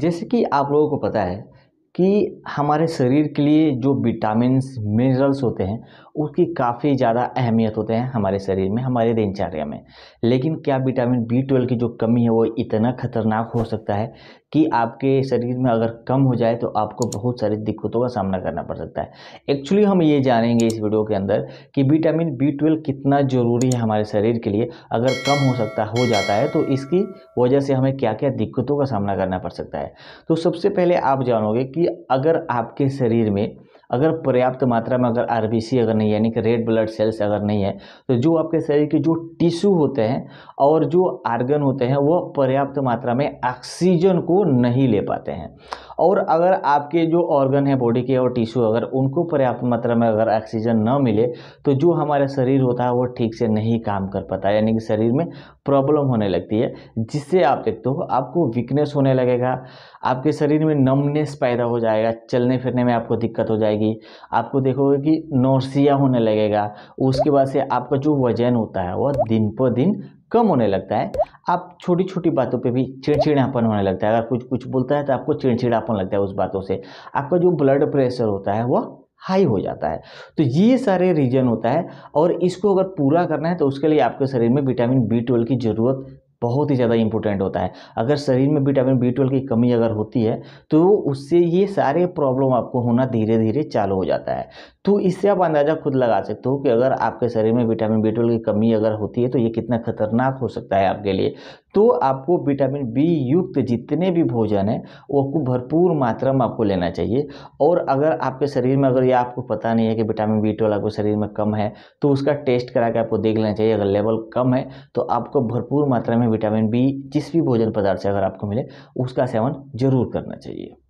जैसे कि आप लोगों को पता है कि हमारे शरीर के लिए जो विटामिन मिनरल्स होते हैं उसकी काफ़ी ज़्यादा अहमियत होते हैं हमारे शरीर में हमारे दिनचर्या में लेकिन क्या विटामिन बी ट्वेल्व की जो कमी है वो इतना खतरनाक हो सकता है कि आपके शरीर में अगर कम हो जाए तो आपको बहुत सारी दिक्कतों का सामना करना पड़ सकता है एक्चुअली हम ये जानेंगे इस वीडियो के अंदर कि विटामिन बी ट्वेल्व कितना ज़रूरी है हमारे शरीर के लिए अगर कम हो सकता हो जाता है तो इसकी वजह से हमें क्या क्या दिक्कतों का सामना करना पड़ सकता है तो सबसे पहले आप जानोगे कि अगर आपके शरीर में अगर पर्याप्त मात्रा में अगर आर अगर नहीं है यानी कि रेड ब्लड सेल्स अगर नहीं है तो जो आपके शरीर के जो टिश्यू होते हैं और जो आर्गन होते हैं वो पर्याप्त मात्रा में ऑक्सीजन को नहीं ले पाते हैं और अगर आपके जो ऑर्गन है बॉडी के और टिश्यू अगर उनको पर्याप्त मात्रा में अगर ऑक्सीजन न मिले तो जो हमारा शरीर होता है वो ठीक से नहीं काम कर पाता यानी कि शरीर में प्रॉब्लम होने लगती है जिससे आप देखते हो आपको वीकनेस होने लगेगा आपके शरीर में नमनेस पैदा हो जाएगा चलने फिरने में आपको दिक्कत हो जाएगी जाएगी आपको देखोगे कि नौसिया होने लगेगा उसके बाद से आपका जो वजन होता है वह दिन पर दिन कम होने लगता है आप छोटी छोटी बातों पे भी चिड़चिड़ापन होने लगता है अगर कुछ कुछ बोलता है तो आपको चिड़चिड़ापन लगता है उस बातों से आपका जो ब्लड प्रेशर होता है वह हाई हो जाता है तो ये सारे रीजन होता है और इसको अगर पूरा करना है तो उसके लिए आपके शरीर में विटामिन बी ट्वेल्व की ज़रूरत बहुत ही ज़्यादा इंपॉर्टेंट होता है अगर शरीर में विटामिन बी ट्वेल्व की कमी अगर होती है तो उससे ये सारे प्रॉब्लम आपको होना धीरे धीरे चालू हो जाता है तो इससे आप अंदाज़ा खुद लगा सकते हो कि अगर आपके शरीर में विटामिन बी ट्वेल्व की कमी अगर होती है तो ये कितना खतरनाक हो सकता है आपके लिए तो आपको विटामिन बी युक्त जितने भी भोजन हैं वो आपको भरपूर मात्रा में आपको लेना चाहिए और अगर आपके शरीर में अगर ये आपको पता नहीं है कि विटामिन बी ट्वेल्व आपके शरीर में कम है तो उसका टेस्ट करा के आपको देख लेना चाहिए अगर लेवल कम है तो आपको भरपूर मात्रा में विटामिन बी जिस भी भोजन पदार्थ से अगर आपको मिले उसका सेवन जरूर करना चाहिए